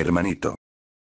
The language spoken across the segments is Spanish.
hermanito.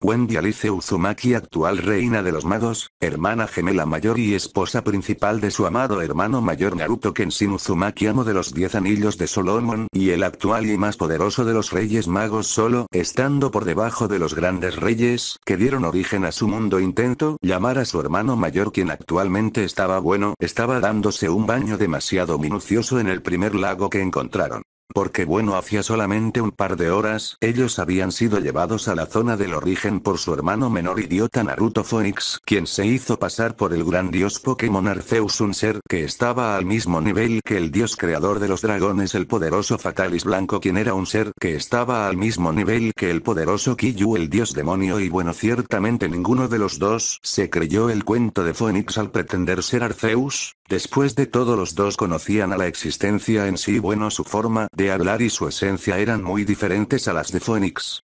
Wendy Alice Uzumaki actual reina de los magos, hermana gemela mayor y esposa principal de su amado hermano mayor Naruto Kenshin Uzumaki amo de los diez anillos de Solomon y el actual y más poderoso de los reyes magos solo estando por debajo de los grandes reyes que dieron origen a su mundo intento llamar a su hermano mayor quien actualmente estaba bueno estaba dándose un baño demasiado minucioso en el primer lago que encontraron. Porque bueno, hacía solamente un par de horas, ellos habían sido llevados a la zona del origen por su hermano menor idiota Naruto Phoenix, quien se hizo pasar por el gran dios Pokémon Arceus, un ser que estaba al mismo nivel que el dios creador de los dragones, el poderoso Fatalis Blanco, quien era un ser que estaba al mismo nivel que el poderoso Kiyu, el dios demonio, y bueno, ciertamente ninguno de los dos se creyó el cuento de Phoenix al pretender ser Arceus, después de todo los dos conocían a la existencia en sí, bueno, su forma de de hablar y su esencia eran muy diferentes a las de Phoenix.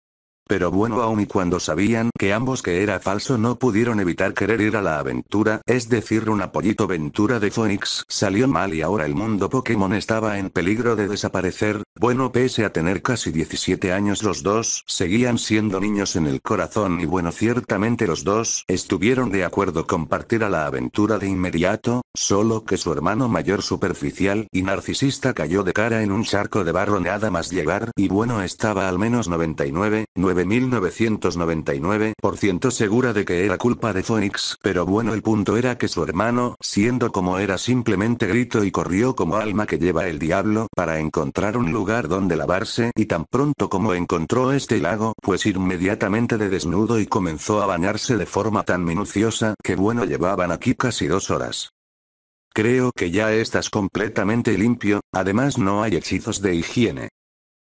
Pero bueno, aun y cuando sabían que ambos que era falso no pudieron evitar querer ir a la aventura, es decir, una pollito aventura de Phoenix salió mal y ahora el mundo Pokémon estaba en peligro de desaparecer, bueno pese a tener casi 17 años los dos seguían siendo niños en el corazón y bueno ciertamente los dos estuvieron de acuerdo con partir a la aventura de inmediato, solo que su hermano mayor superficial y narcisista cayó de cara en un charco de barro nada más llegar y bueno estaba al menos 99, 1999% segura de que era culpa de Phoenix, pero bueno el punto era que su hermano, siendo como era simplemente grito y corrió como alma que lleva el diablo, para encontrar un lugar donde lavarse, y tan pronto como encontró este lago, pues inmediatamente de desnudo y comenzó a bañarse de forma tan minuciosa, que bueno llevaban aquí casi dos horas. Creo que ya estás completamente limpio, además no hay hechizos de higiene.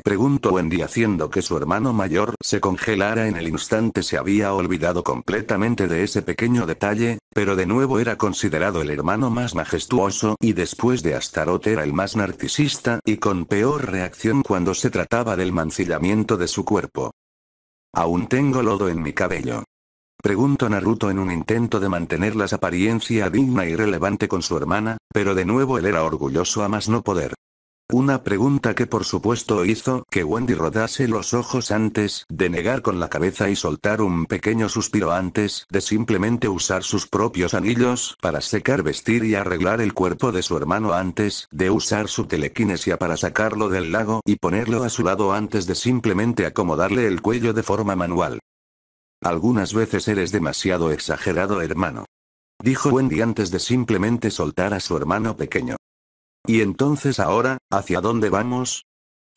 Preguntó Wendy haciendo que su hermano mayor se congelara en el instante se había olvidado completamente de ese pequeño detalle, pero de nuevo era considerado el hermano más majestuoso y después de Astaroth era el más narcisista y con peor reacción cuando se trataba del mancillamiento de su cuerpo. Aún tengo lodo en mi cabello. Preguntó Naruto en un intento de mantener las apariencia digna y relevante con su hermana, pero de nuevo él era orgulloso a más no poder. Una pregunta que por supuesto hizo que Wendy rodase los ojos antes de negar con la cabeza y soltar un pequeño suspiro antes de simplemente usar sus propios anillos para secar, vestir y arreglar el cuerpo de su hermano antes de usar su telequinesia para sacarlo del lago y ponerlo a su lado antes de simplemente acomodarle el cuello de forma manual. Algunas veces eres demasiado exagerado hermano. Dijo Wendy antes de simplemente soltar a su hermano pequeño. Y entonces ahora, ¿hacia dónde vamos?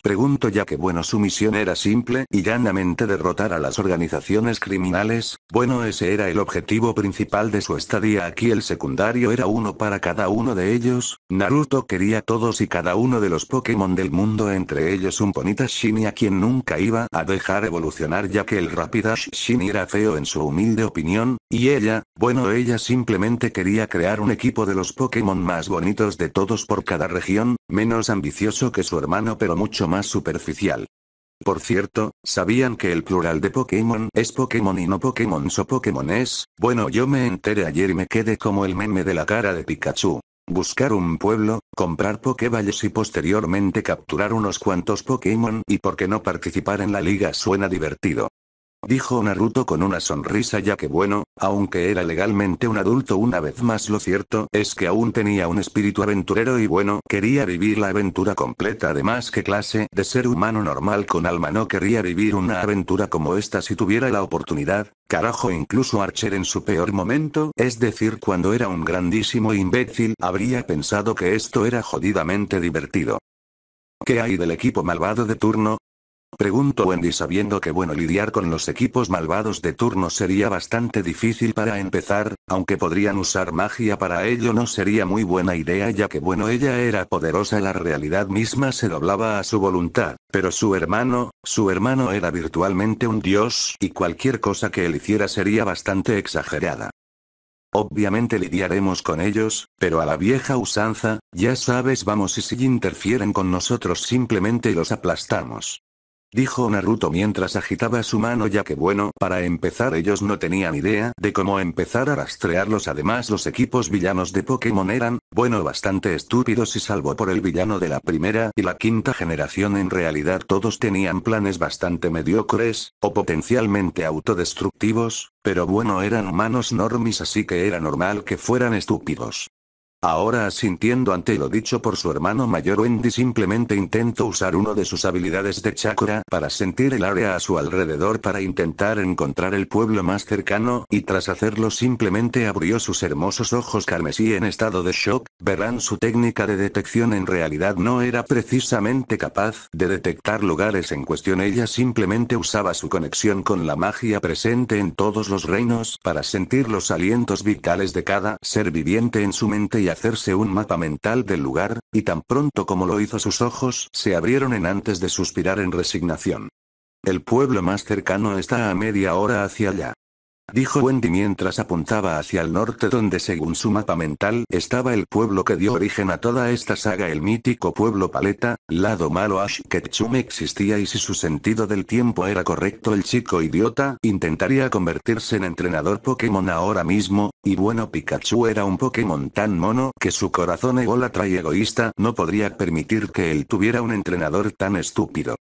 Pregunto ya que bueno su misión era simple y llanamente derrotar a las organizaciones criminales, bueno ese era el objetivo principal de su estadía aquí el secundario era uno para cada uno de ellos, Naruto quería todos y cada uno de los Pokémon del mundo entre ellos un Ponita Shiny a quien nunca iba a dejar evolucionar ya que el Rapidash Shiny era feo en su humilde opinión, y ella, bueno ella simplemente quería crear un equipo de los Pokémon más bonitos de todos por cada región, menos ambicioso que su hermano pero mucho más más superficial. Por cierto, ¿sabían que el plural de Pokémon es Pokémon y no Pokémon o Pokémon es? Bueno, yo me enteré ayer y me quedé como el meme de la cara de Pikachu. Buscar un pueblo, comprar Pokéballes y posteriormente capturar unos cuantos Pokémon y por qué no participar en la liga suena divertido dijo Naruto con una sonrisa ya que bueno, aunque era legalmente un adulto una vez más lo cierto es que aún tenía un espíritu aventurero y bueno, quería vivir la aventura completa además que clase de ser humano normal con alma no querría vivir una aventura como esta si tuviera la oportunidad, carajo incluso Archer en su peor momento, es decir cuando era un grandísimo imbécil habría pensado que esto era jodidamente divertido. ¿Qué hay del equipo malvado de turno? Preguntó Wendy sabiendo que bueno lidiar con los equipos malvados de turno sería bastante difícil para empezar, aunque podrían usar magia para ello no sería muy buena idea ya que bueno ella era poderosa la realidad misma se doblaba a su voluntad, pero su hermano, su hermano era virtualmente un dios y cualquier cosa que él hiciera sería bastante exagerada. Obviamente lidiaremos con ellos, pero a la vieja usanza, ya sabes vamos y si interfieren con nosotros simplemente los aplastamos dijo Naruto mientras agitaba su mano ya que bueno, para empezar ellos no tenían idea de cómo empezar a rastrearlos además los equipos villanos de Pokémon eran, bueno bastante estúpidos y salvo por el villano de la primera y la quinta generación en realidad todos tenían planes bastante mediocres, o potencialmente autodestructivos, pero bueno eran humanos normis así que era normal que fueran estúpidos. Ahora asintiendo ante lo dicho por su hermano mayor Wendy simplemente intentó usar uno de sus habilidades de chakra para sentir el área a su alrededor para intentar encontrar el pueblo más cercano, y tras hacerlo simplemente abrió sus hermosos ojos carmesí en estado de shock, verán su técnica de detección en realidad no era precisamente capaz de detectar lugares en cuestión ella simplemente usaba su conexión con la magia presente en todos los reinos para sentir los alientos vitales de cada ser viviente en su mente y hacerse un mapa mental del lugar, y tan pronto como lo hizo sus ojos se abrieron en antes de suspirar en resignación. El pueblo más cercano está a media hora hacia allá dijo Wendy mientras apuntaba hacia el norte donde según su mapa mental estaba el pueblo que dio origen a toda esta saga el mítico pueblo paleta, lado malo Ash Ketchum existía y si su sentido del tiempo era correcto el chico idiota intentaría convertirse en entrenador Pokémon ahora mismo, y bueno Pikachu era un Pokémon tan mono que su corazón ególatra y egoísta no podría permitir que él tuviera un entrenador tan estúpido.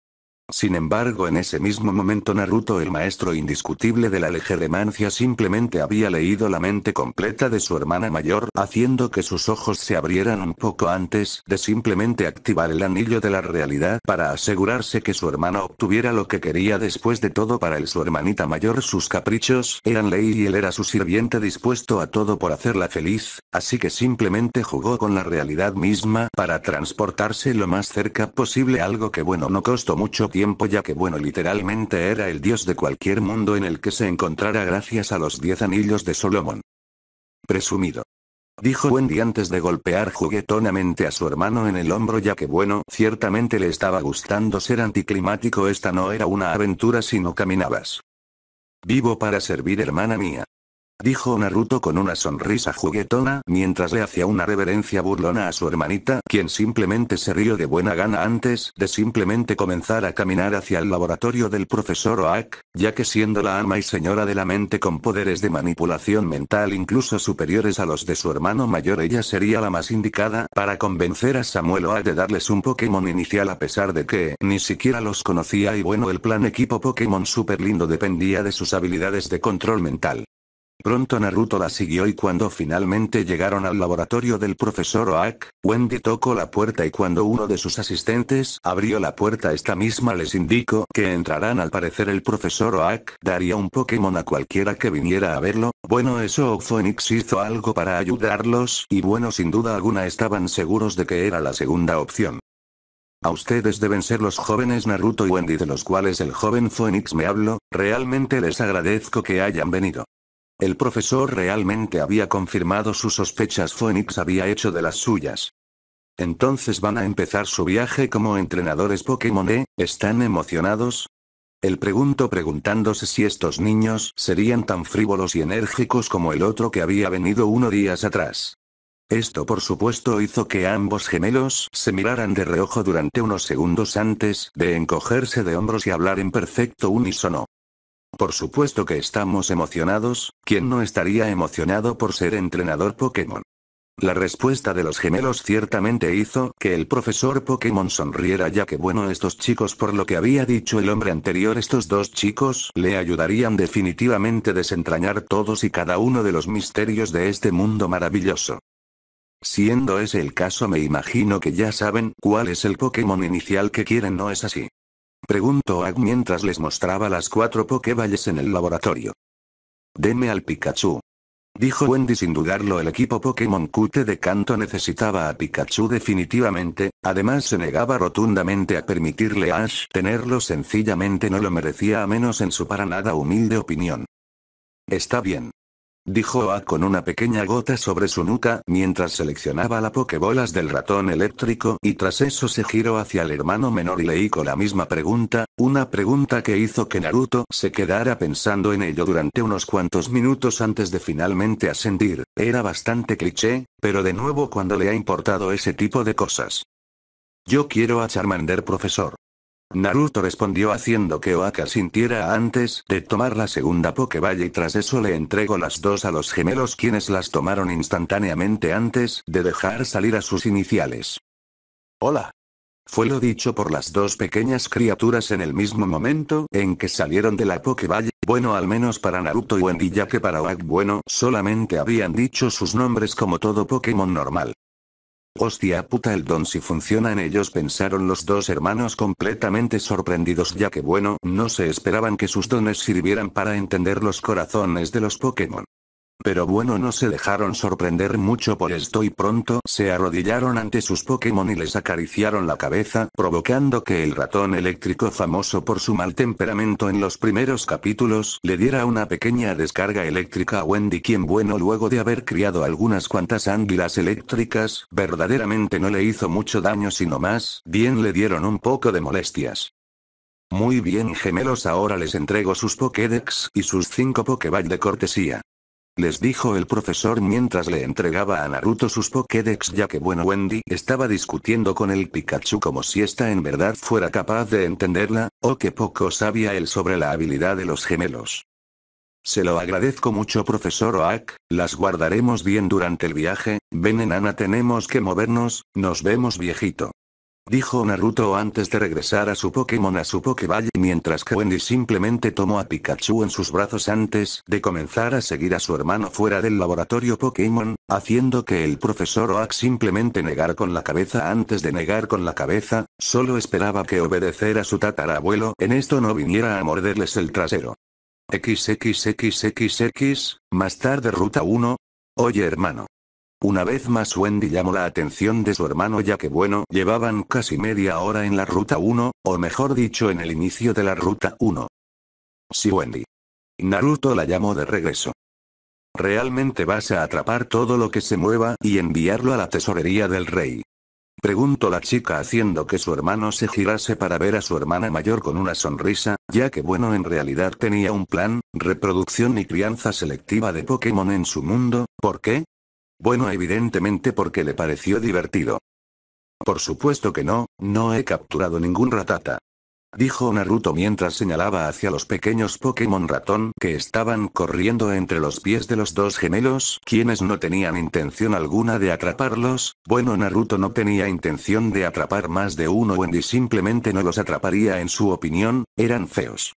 Sin embargo en ese mismo momento Naruto el maestro indiscutible de la legeremancia simplemente había leído la mente completa de su hermana mayor haciendo que sus ojos se abrieran un poco antes de simplemente activar el anillo de la realidad para asegurarse que su hermana obtuviera lo que quería después de todo para él su hermanita mayor sus caprichos eran ley y él era su sirviente dispuesto a todo por hacerla feliz, así que simplemente jugó con la realidad misma para transportarse lo más cerca posible algo que bueno no costó mucho tiempo tiempo ya que bueno literalmente era el dios de cualquier mundo en el que se encontrara gracias a los diez anillos de Solomón. Presumido. Dijo Wendy antes de golpear juguetonamente a su hermano en el hombro ya que bueno, ciertamente le estaba gustando ser anticlimático esta no era una aventura sino caminabas. Vivo para servir hermana mía dijo Naruto con una sonrisa juguetona mientras le hacía una reverencia burlona a su hermanita, quien simplemente se rió de buena gana antes de simplemente comenzar a caminar hacia el laboratorio del profesor Oak, ya que siendo la ama y señora de la mente con poderes de manipulación mental incluso superiores a los de su hermano mayor, ella sería la más indicada para convencer a Samuel Oak de darles un Pokémon inicial a pesar de que ni siquiera los conocía y bueno el plan equipo Pokémon Super lindo dependía de sus habilidades de control mental. Pronto Naruto la siguió y cuando finalmente llegaron al laboratorio del profesor Oak, Wendy tocó la puerta y cuando uno de sus asistentes abrió la puerta esta misma les indicó que entrarán al parecer el profesor Oak daría un Pokémon a cualquiera que viniera a verlo, bueno eso Phoenix hizo algo para ayudarlos y bueno sin duda alguna estaban seguros de que era la segunda opción. A ustedes deben ser los jóvenes Naruto y Wendy de los cuales el joven Phoenix me habló, realmente les agradezco que hayan venido. El profesor realmente había confirmado sus sospechas. Phoenix había hecho de las suyas. Entonces van a empezar su viaje como entrenadores Pokémon ¿eh? ¿están emocionados? Él preguntó preguntándose si estos niños serían tan frívolos y enérgicos como el otro que había venido unos días atrás. Esto por supuesto hizo que ambos gemelos se miraran de reojo durante unos segundos antes de encogerse de hombros y hablar en perfecto unísono. Por supuesto que estamos emocionados, ¿quién no estaría emocionado por ser entrenador Pokémon? La respuesta de los gemelos ciertamente hizo que el profesor Pokémon sonriera ya que bueno estos chicos por lo que había dicho el hombre anterior estos dos chicos le ayudarían definitivamente desentrañar todos y cada uno de los misterios de este mundo maravilloso. Siendo ese el caso me imagino que ya saben cuál es el Pokémon inicial que quieren no es así. Preguntó Ag mientras les mostraba las cuatro Pokéballes en el laboratorio. Deme al Pikachu. Dijo Wendy sin dudarlo el equipo Pokémon Cute de Canto necesitaba a Pikachu definitivamente, además se negaba rotundamente a permitirle a Ash tenerlo sencillamente no lo merecía a menos en su para nada humilde opinión. Está bien. Dijo A con una pequeña gota sobre su nuca mientras seleccionaba la pokebolas del ratón eléctrico y tras eso se giró hacia el hermano menor y le hizo la misma pregunta, una pregunta que hizo que Naruto se quedara pensando en ello durante unos cuantos minutos antes de finalmente ascendir, era bastante cliché, pero de nuevo cuando le ha importado ese tipo de cosas. Yo quiero a Charmander profesor. Naruto respondió haciendo que Oaka sintiera antes de tomar la segunda Pokéball y tras eso le entregó las dos a los gemelos quienes las tomaron instantáneamente antes de dejar salir a sus iniciales. Hola. Fue lo dicho por las dos pequeñas criaturas en el mismo momento en que salieron de la Pokéball, bueno al menos para Naruto y Wendy ya que para Oak bueno solamente habían dicho sus nombres como todo Pokémon normal. Hostia puta el don si en ellos pensaron los dos hermanos completamente sorprendidos ya que bueno, no se esperaban que sus dones sirvieran para entender los corazones de los Pokémon. Pero bueno, no se dejaron sorprender mucho por esto y pronto se arrodillaron ante sus Pokémon y les acariciaron la cabeza, provocando que el ratón eléctrico famoso por su mal temperamento en los primeros capítulos le diera una pequeña descarga eléctrica a Wendy quien bueno luego de haber criado algunas cuantas ánguilas eléctricas, verdaderamente no le hizo mucho daño sino más, bien le dieron un poco de molestias. Muy bien gemelos ahora les entrego sus Pokédex y sus 5 Pokéball de cortesía les dijo el profesor mientras le entregaba a Naruto sus Pokédex ya que bueno Wendy estaba discutiendo con el Pikachu como si esta en verdad fuera capaz de entenderla, o que poco sabía él sobre la habilidad de los gemelos. Se lo agradezco mucho profesor Oak, las guardaremos bien durante el viaje, ven enana tenemos que movernos, nos vemos viejito. Dijo Naruto antes de regresar a su Pokémon a su Pokéball mientras que Wendy simplemente tomó a Pikachu en sus brazos antes de comenzar a seguir a su hermano fuera del laboratorio Pokémon, haciendo que el profesor Oak simplemente negar con la cabeza antes de negar con la cabeza, solo esperaba que obedecer a su tatarabuelo en esto no viniera a morderles el trasero. XXXXX, más tarde Ruta 1. Oye hermano. Una vez más Wendy llamó la atención de su hermano ya que bueno, llevaban casi media hora en la ruta 1, o mejor dicho en el inicio de la ruta 1. Sí Wendy. Naruto la llamó de regreso. ¿Realmente vas a atrapar todo lo que se mueva y enviarlo a la tesorería del rey? Preguntó la chica haciendo que su hermano se girase para ver a su hermana mayor con una sonrisa, ya que bueno en realidad tenía un plan, reproducción y crianza selectiva de Pokémon en su mundo, ¿por qué? Bueno, evidentemente porque le pareció divertido. Por supuesto que no, no he capturado ningún ratata. Dijo Naruto mientras señalaba hacia los pequeños Pokémon ratón que estaban corriendo entre los pies de los dos gemelos, quienes no tenían intención alguna de atraparlos. Bueno, Naruto no tenía intención de atrapar más de uno Wendy, simplemente no los atraparía en su opinión, eran feos.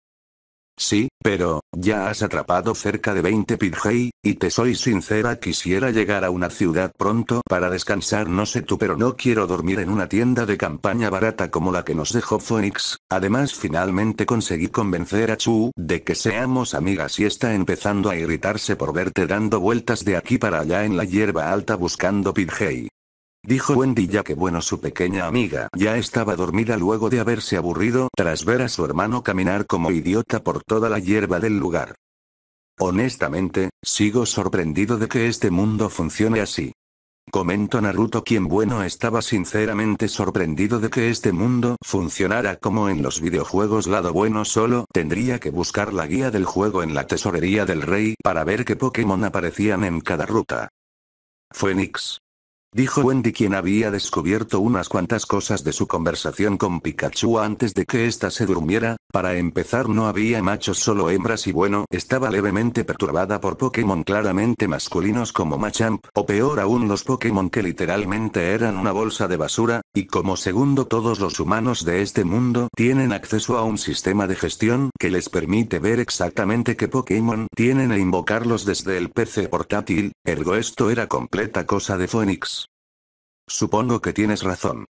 Sí, pero, ya has atrapado cerca de 20 Pidgey, y te soy sincera quisiera llegar a una ciudad pronto para descansar no sé tú pero no quiero dormir en una tienda de campaña barata como la que nos dejó Phoenix, además finalmente conseguí convencer a Chu de que seamos amigas y está empezando a irritarse por verte dando vueltas de aquí para allá en la hierba alta buscando Pidgey. Dijo Wendy ya que bueno su pequeña amiga ya estaba dormida luego de haberse aburrido tras ver a su hermano caminar como idiota por toda la hierba del lugar. Honestamente, sigo sorprendido de que este mundo funcione así. Comentó Naruto quien bueno estaba sinceramente sorprendido de que este mundo funcionara como en los videojuegos lado bueno solo tendría que buscar la guía del juego en la tesorería del rey para ver qué Pokémon aparecían en cada ruta. Fénix, Dijo Wendy quien había descubierto unas cuantas cosas de su conversación con Pikachu antes de que ésta se durmiera, para empezar no había machos solo hembras y bueno, estaba levemente perturbada por Pokémon claramente masculinos como Machamp, o peor aún los Pokémon que literalmente eran una bolsa de basura, y como segundo todos los humanos de este mundo tienen acceso a un sistema de gestión que les permite ver exactamente qué Pokémon tienen e invocarlos desde el PC portátil, ergo esto era completa cosa de Phoenix. Supongo que tienes razón.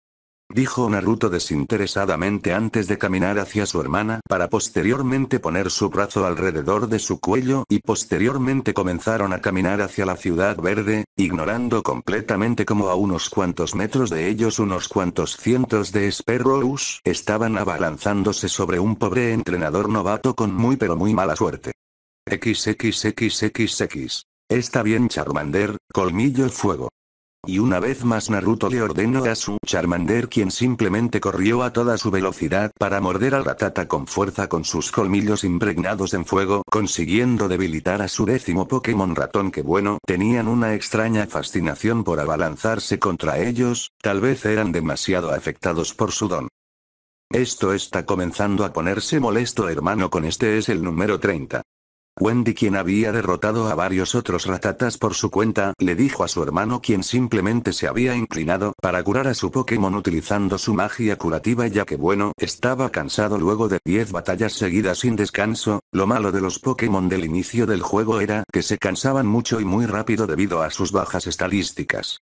Dijo Naruto desinteresadamente antes de caminar hacia su hermana para posteriormente poner su brazo alrededor de su cuello y posteriormente comenzaron a caminar hacia la ciudad verde, ignorando completamente como a unos cuantos metros de ellos unos cuantos cientos de Sparrows estaban abalanzándose sobre un pobre entrenador novato con muy pero muy mala suerte. XXXXX. Está bien Charmander, colmillo fuego. Y una vez más Naruto le ordenó a su Charmander quien simplemente corrió a toda su velocidad para morder al ratata con fuerza con sus colmillos impregnados en fuego, consiguiendo debilitar a su décimo Pokémon ratón que bueno, tenían una extraña fascinación por abalanzarse contra ellos, tal vez eran demasiado afectados por su don. Esto está comenzando a ponerse molesto hermano con este es el número 30. Wendy quien había derrotado a varios otros ratatas por su cuenta, le dijo a su hermano quien simplemente se había inclinado para curar a su Pokémon utilizando su magia curativa ya que bueno, estaba cansado luego de 10 batallas seguidas sin descanso, lo malo de los Pokémon del inicio del juego era que se cansaban mucho y muy rápido debido a sus bajas estadísticas.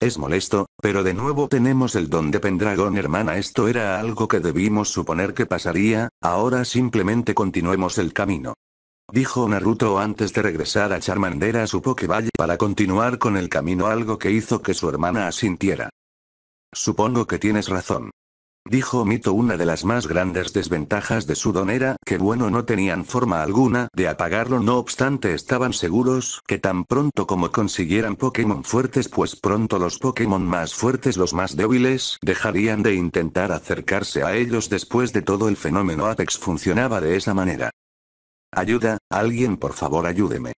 Es molesto, pero de nuevo tenemos el don de Pendragon hermana esto era algo que debimos suponer que pasaría, ahora simplemente continuemos el camino dijo Naruto antes de regresar a Charmander a su Pokéball para continuar con el camino algo que hizo que su hermana asintiera. Supongo que tienes razón. Dijo Mito una de las más grandes desventajas de su don era que bueno no tenían forma alguna de apagarlo no obstante estaban seguros que tan pronto como consiguieran Pokémon fuertes pues pronto los Pokémon más fuertes los más débiles dejarían de intentar acercarse a ellos después de todo el fenómeno Apex funcionaba de esa manera. Ayuda, alguien por favor ayúdeme.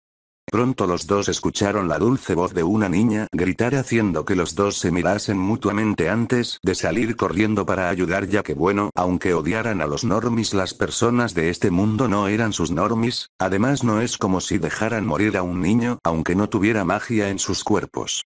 Pronto los dos escucharon la dulce voz de una niña gritar haciendo que los dos se mirasen mutuamente antes de salir corriendo para ayudar ya que bueno, aunque odiaran a los normis las personas de este mundo no eran sus normis, además no es como si dejaran morir a un niño aunque no tuviera magia en sus cuerpos.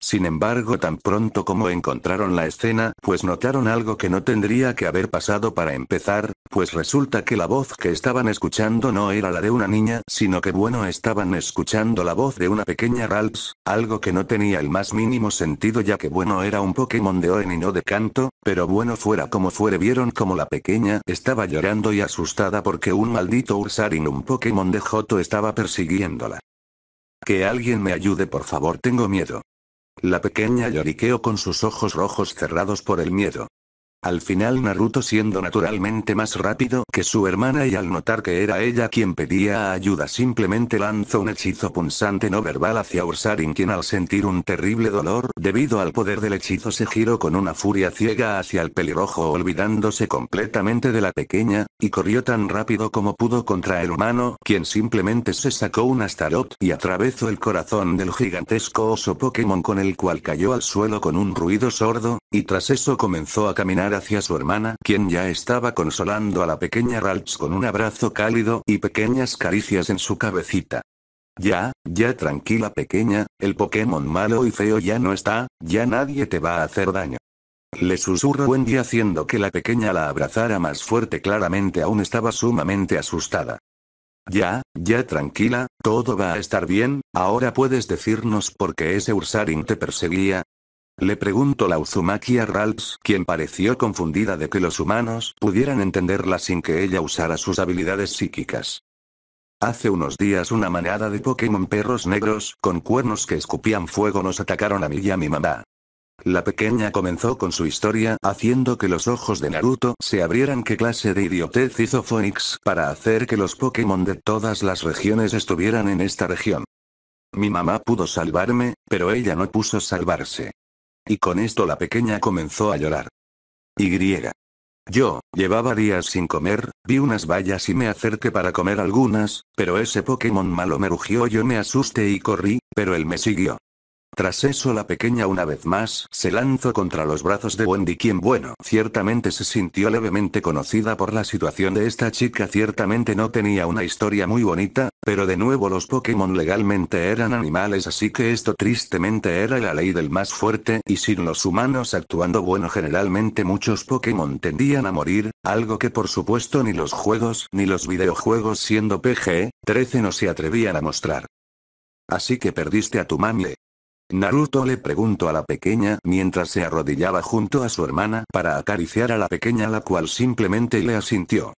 Sin embargo, tan pronto como encontraron la escena, pues notaron algo que no tendría que haber pasado para empezar, pues resulta que la voz que estaban escuchando no era la de una niña, sino que bueno, estaban escuchando la voz de una pequeña Ralps, algo que no tenía el más mínimo sentido ya que bueno era un Pokémon de Oen y no de canto, pero bueno fuera como fuere vieron como la pequeña estaba llorando y asustada porque un maldito Ursarin un Pokémon de Joto estaba persiguiéndola. Que alguien me ayude por favor tengo miedo. La pequeña lloriqueó con sus ojos rojos cerrados por el miedo. Al final Naruto siendo naturalmente más rápido que su hermana y al notar que era ella quien pedía ayuda simplemente lanzó un hechizo punzante no verbal hacia Ursarin quien al sentir un terrible dolor debido al poder del hechizo se giró con una furia ciega hacia el pelirrojo olvidándose completamente de la pequeña, y corrió tan rápido como pudo contra el humano quien simplemente se sacó un astarot y atravesó el corazón del gigantesco oso Pokémon con el cual cayó al suelo con un ruido sordo, y tras eso comenzó a caminar hacia su hermana, quien ya estaba consolando a la pequeña Ralts con un abrazo cálido y pequeñas caricias en su cabecita. Ya, ya tranquila pequeña, el Pokémon malo y feo ya no está, ya nadie te va a hacer daño. Le susurró Wendy haciendo que la pequeña la abrazara más fuerte claramente aún estaba sumamente asustada. Ya, ya tranquila, todo va a estar bien, ahora puedes decirnos por qué ese Ursaring te perseguía, le preguntó la Uzumaki a Ralps, quien pareció confundida de que los humanos pudieran entenderla sin que ella usara sus habilidades psíquicas. Hace unos días una manada de Pokémon perros negros, con cuernos que escupían fuego, nos atacaron a mí y a mi mamá. La pequeña comenzó con su historia, haciendo que los ojos de Naruto se abrieran. ¿Qué clase de idiotez hizo Phoenix para hacer que los Pokémon de todas las regiones estuvieran en esta región? Mi mamá pudo salvarme, pero ella no puso salvarse. Y con esto la pequeña comenzó a llorar. Y. Yo, llevaba días sin comer, vi unas vallas y me acerqué para comer algunas, pero ese Pokémon malo me rugió yo me asusté y corrí, pero él me siguió. Tras eso la pequeña una vez más se lanzó contra los brazos de Wendy quien bueno, ciertamente se sintió levemente conocida por la situación de esta chica ciertamente no tenía una historia muy bonita, pero de nuevo los Pokémon legalmente eran animales así que esto tristemente era la ley del más fuerte y sin los humanos actuando bueno generalmente muchos Pokémon tendían a morir, algo que por supuesto ni los juegos ni los videojuegos siendo PG-13 no se atrevían a mostrar. Así que perdiste a tu mami. Naruto le preguntó a la pequeña mientras se arrodillaba junto a su hermana para acariciar a la pequeña la cual simplemente le asintió.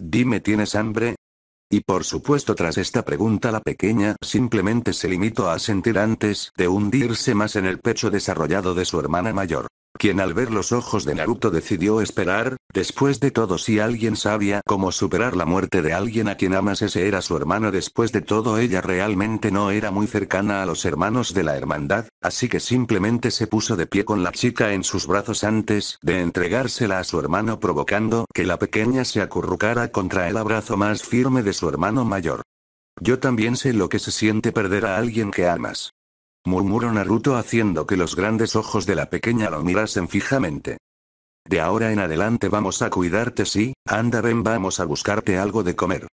Dime ¿tienes hambre? Y por supuesto tras esta pregunta la pequeña simplemente se limitó a sentir antes de hundirse más en el pecho desarrollado de su hermana mayor quien al ver los ojos de Naruto decidió esperar, después de todo si alguien sabía cómo superar la muerte de alguien a quien amas ese era su hermano después de todo ella realmente no era muy cercana a los hermanos de la hermandad, así que simplemente se puso de pie con la chica en sus brazos antes de entregársela a su hermano provocando que la pequeña se acurrucara contra el abrazo más firme de su hermano mayor. Yo también sé lo que se siente perder a alguien que amas murmuró Naruto haciendo que los grandes ojos de la pequeña lo mirasen fijamente. De ahora en adelante vamos a cuidarte, sí, anda ven vamos a buscarte algo de comer.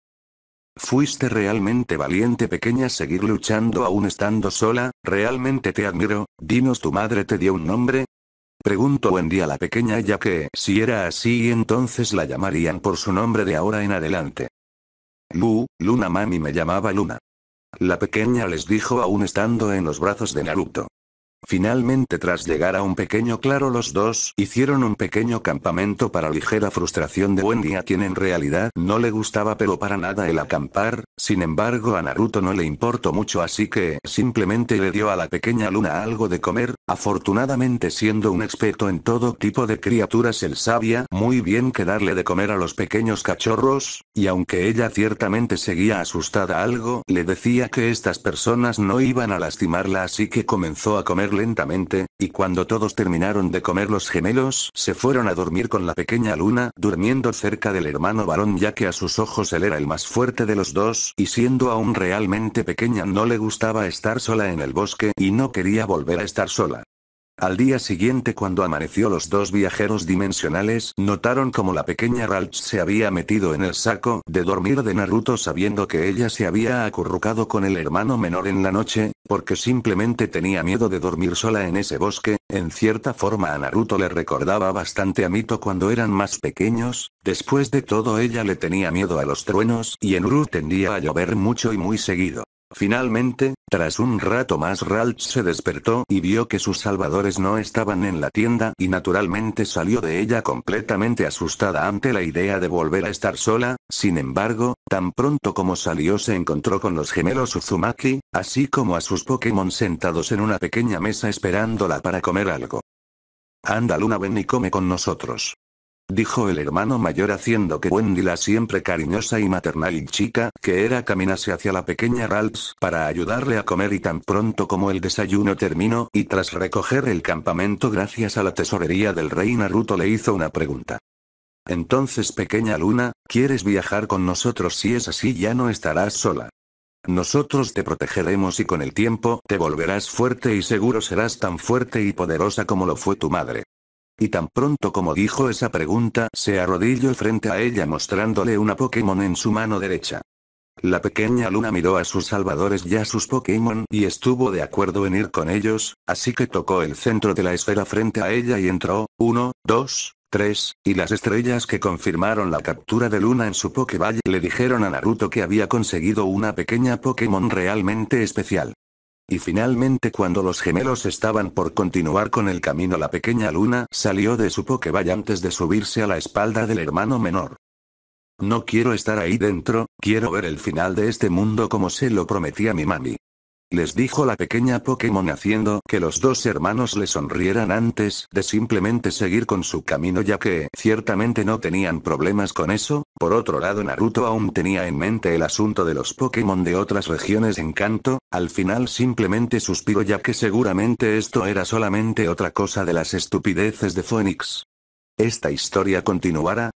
Fuiste realmente valiente pequeña seguir luchando aún estando sola, realmente te admiro, dinos tu madre te dio un nombre. Preguntó un día la pequeña ya que, si era así entonces la llamarían por su nombre de ahora en adelante. Lu, Luna Mami me llamaba Luna. La pequeña les dijo aún estando en los brazos de Naruto. Finalmente tras llegar a un pequeño claro los dos hicieron un pequeño campamento para ligera frustración de Wendy a quien en realidad no le gustaba pero para nada el acampar, sin embargo a Naruto no le importó mucho así que simplemente le dio a la pequeña luna algo de comer, afortunadamente siendo un experto en todo tipo de criaturas él sabía muy bien que darle de comer a los pequeños cachorros, y aunque ella ciertamente seguía asustada algo le decía que estas personas no iban a lastimarla así que comenzó a comer lentamente, y cuando todos terminaron de comer los gemelos se fueron a dormir con la pequeña Luna durmiendo cerca del hermano varón ya que a sus ojos él era el más fuerte de los dos y siendo aún realmente pequeña no le gustaba estar sola en el bosque y no quería volver a estar sola. Al día siguiente cuando amaneció los dos viajeros dimensionales notaron como la pequeña Ralch se había metido en el saco de dormir de Naruto sabiendo que ella se había acurrucado con el hermano menor en la noche, porque simplemente tenía miedo de dormir sola en ese bosque, en cierta forma a Naruto le recordaba bastante a Mito cuando eran más pequeños, después de todo ella le tenía miedo a los truenos y en Uru tendía a llover mucho y muy seguido. Finalmente, tras un rato más Ralph se despertó y vio que sus salvadores no estaban en la tienda y naturalmente salió de ella completamente asustada ante la idea de volver a estar sola, sin embargo, tan pronto como salió se encontró con los gemelos Uzumaki, así como a sus Pokémon sentados en una pequeña mesa esperándola para comer algo. Anda Luna ven y come con nosotros dijo el hermano mayor haciendo que Wendy la siempre cariñosa y maternal y chica que era caminase hacia la pequeña Ralphs para ayudarle a comer y tan pronto como el desayuno terminó y tras recoger el campamento gracias a la tesorería del rey Naruto le hizo una pregunta. Entonces pequeña Luna, ¿quieres viajar con nosotros si es así ya no estarás sola? Nosotros te protegeremos y con el tiempo te volverás fuerte y seguro serás tan fuerte y poderosa como lo fue tu madre. Y tan pronto como dijo esa pregunta se arrodilló frente a ella mostrándole una Pokémon en su mano derecha. La pequeña luna miró a sus salvadores y a sus Pokémon y estuvo de acuerdo en ir con ellos, así que tocó el centro de la esfera frente a ella y entró, 1, dos, tres, y las estrellas que confirmaron la captura de Luna en su Pokéball le dijeron a Naruto que había conseguido una pequeña Pokémon realmente especial. Y finalmente cuando los gemelos estaban por continuar con el camino la pequeña luna salió de su pokeball antes de subirse a la espalda del hermano menor. No quiero estar ahí dentro, quiero ver el final de este mundo como se lo prometí a mi mami les dijo la pequeña Pokémon haciendo que los dos hermanos le sonrieran antes de simplemente seguir con su camino ya que ciertamente no tenían problemas con eso, por otro lado Naruto aún tenía en mente el asunto de los Pokémon de otras regiones en Kanto, al final simplemente suspiró ya que seguramente esto era solamente otra cosa de las estupideces de Phoenix. Esta historia continuará,